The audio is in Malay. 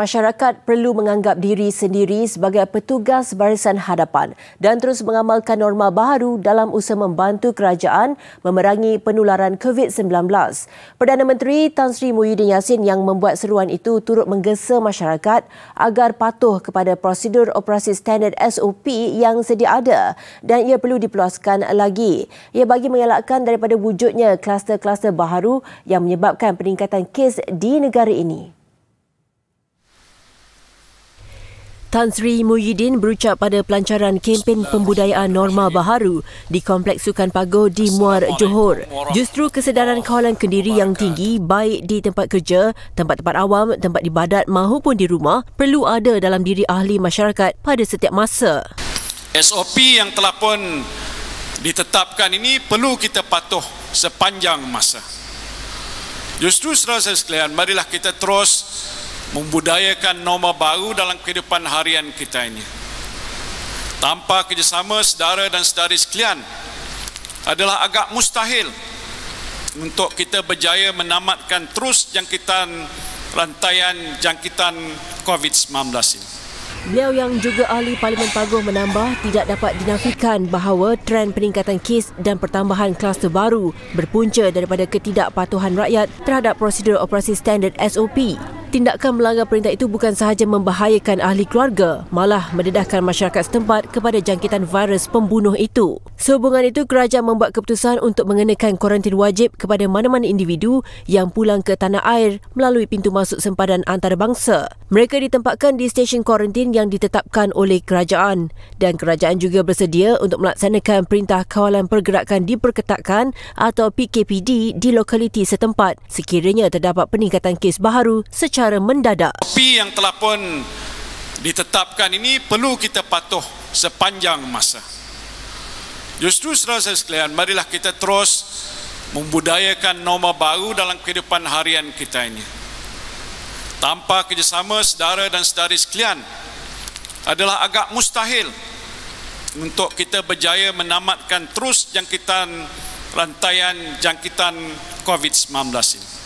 Masyarakat perlu menganggap diri sendiri sebagai petugas barisan hadapan dan terus mengamalkan norma baru dalam usaha membantu kerajaan memerangi penularan COVID-19. Perdana Menteri Tan Sri Muhyiddin Yassin yang membuat seruan itu turut menggesa masyarakat agar patuh kepada prosedur operasi standard SOP yang sedia ada dan ia perlu diperluaskan lagi. Ia bagi mengelakkan daripada wujudnya kluster-kluster baru yang menyebabkan peningkatan kes di negara ini. Tan Sri Muhyiddin berucap pada pelancaran kempen pembudayaan norma baharu di Kompleks Sukan Pagoh di Muar Johor. Justru kesedaran kawalan kendiri yang tinggi baik di tempat kerja, tempat-tempat awam, tempat ibadat mahupun di rumah perlu ada dalam diri ahli masyarakat pada setiap masa. SOP yang telah pun ditetapkan ini perlu kita patuh sepanjang masa. Justru saudara-saudara sekalian, marilah kita terus membudayakan norma baru dalam kehidupan harian kita ini. Tanpa kerjasama saudara dan saudari sekalian adalah agak mustahil untuk kita berjaya menamatkan terus jangkitan rantaian jangkitan COVID-19 ini. Beliau yang juga ahli Parlimen Paguh menambah tidak dapat dinafikan bahawa tren peningkatan kes dan pertambahan kluster baru berpunca daripada ketidakpatuhan rakyat terhadap prosedur operasi standard SOP tindakan melanggar perintah itu bukan sahaja membahayakan ahli keluarga, malah mendedahkan masyarakat setempat kepada jangkitan virus pembunuh itu. Sehubungan itu, kerajaan membuat keputusan untuk mengenakan kuarantin wajib kepada mana-mana individu yang pulang ke tanah air melalui pintu masuk sempadan antarabangsa. Mereka ditempatkan di stesen kuarantin yang ditetapkan oleh kerajaan dan kerajaan juga bersedia untuk melaksanakan perintah kawalan pergerakan diperketatkan atau PKPD di lokaliti setempat sekiranya terdapat peningkatan kes baharu secara secara mendadak. Tapi yang telah pun ditetapkan ini perlu kita patuh sepanjang masa. Justru saudara-saudara sekalian, marilah kita terus membudayakan norma baru dalam kehidupan harian kita ini. Tanpa kerjasama saudara dan saudari sekalian adalah agak mustahil untuk kita berjaya menamatkan terus jangkitan rantaian jangkitan COVID-19 ini.